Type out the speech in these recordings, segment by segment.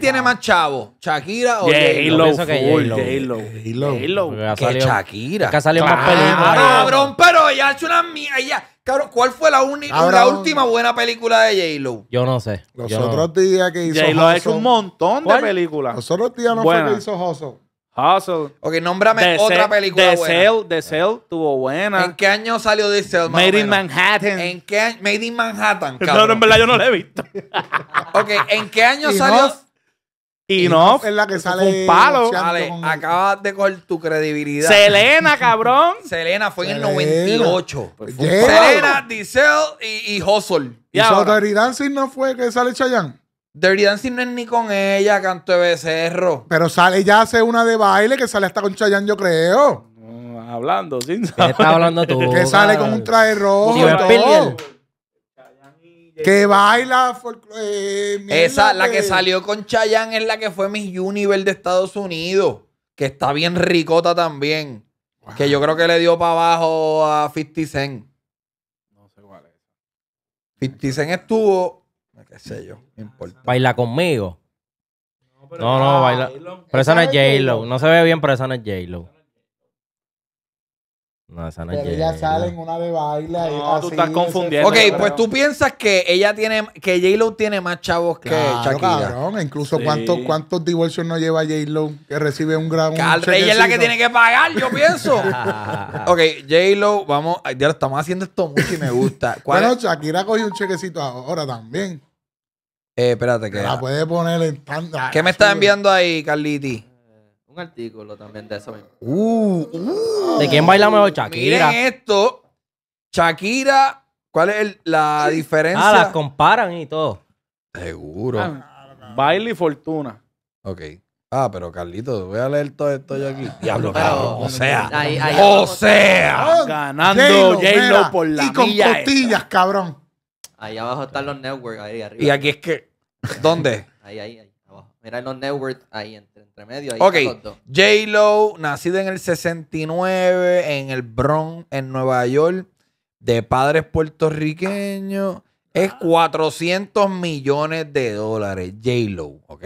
tiene ah. más chavo? ¿Shakira o J-Lo? J-Lo. J-Lo. J-Lo. Que Shakira. Que salió más Cabrón, pero ella ha hecho una mierda. Cabrón, ¿cuál fue la, la última buena película de J-Lo? Yo no sé. Los otros días que hizo J-Lo ha un montón de películas. Los otros días no fue que hizo Hustle. Hustle. Ok, nómbrame otra película The buena. Cell, The Cell tuvo buena. ¿En qué año salió The Cell? Made in Manhattan. ¿En qué año? Made in Manhattan, cabrón. No, en verdad yo no la he visto. ok, ¿en qué año salió? Y, no, es la que sale un palo. acabas de con tu credibilidad. Selena, cabrón. Selena fue en el 98. Selena, Diesel pues pues, y, y Hustle. ¿Y, ¿Y Dirty Dancing no fue que sale Chayanne? Dirty Dancing no es ni con ella, canto de becerro. Pero sale, ya hace una de baile que sale hasta con Chayanne, yo creo hablando hablando tú? Que sale con un traje rojo. Que eh, baila. Eh, esa, la que salió con Chayanne es la que fue Miss Universe de Estados Unidos. Que está bien ricota también. Que yo creo que le dio para abajo a 50 Cent. No sé cuál es. 50 Cent estuvo. ¿Qué sé yo? Baila conmigo. No, no, baila. Pero esa no es J-Lo. No se ve bien, pero esa no es J-Lo. No, ella sale en una de baile y No, así, tú estás confundiendo. Ok, pues tú piensas que ella tiene, que J-Lo tiene más chavos que Shakira. E incluso cuántos, cuántos divorcios no lleva J-Lo que recibe un gran. Ella es la que tiene que pagar, yo pienso. ok, J-Lo, vamos, ya lo estamos haciendo esto mucho y me gusta. Bueno, Shakira cogió un chequecito ahora también. Eh, espérate, que, La puede poner en ¿qué me ah, está enviando ahí, Carliti? artículo también de eso mismo. Uh, uh. ¿De quién baila mejor Shakira? Miren esto. Shakira, ¿cuál es la ah, diferencia? Ah, las comparan y todo. Seguro. Ah, Baile y fortuna. Ok. Ah, pero Carlito, voy a leer todo esto yo aquí. Diablo, O sea. o sea. Ah, Ganando j por la Y con costillas, cabrón. Ahí abajo están los networks, ahí arriba. Y aquí es que. ¿Dónde? Ahí, ahí, ahí. Mira los networks ahí, entre, medio. ok. J-Lo, nacido en el 69, en el Bronx, en Nueva York, de padres puertorriqueños. Es 400 ah. millones de dólares, J-Lo, ¿ok?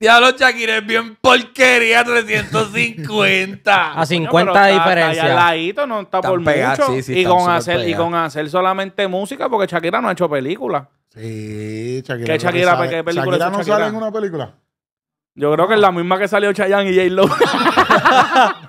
Diablo, Shakira es bien porquería, 350. A 50 de diferencia. y, con hacer, y con hacer solamente música, porque Shakira no ha hecho películas Shakira. ¿Qué ¿Qué película no sale en una película? Yo creo que es la misma que salió Chayanne y J-Lo.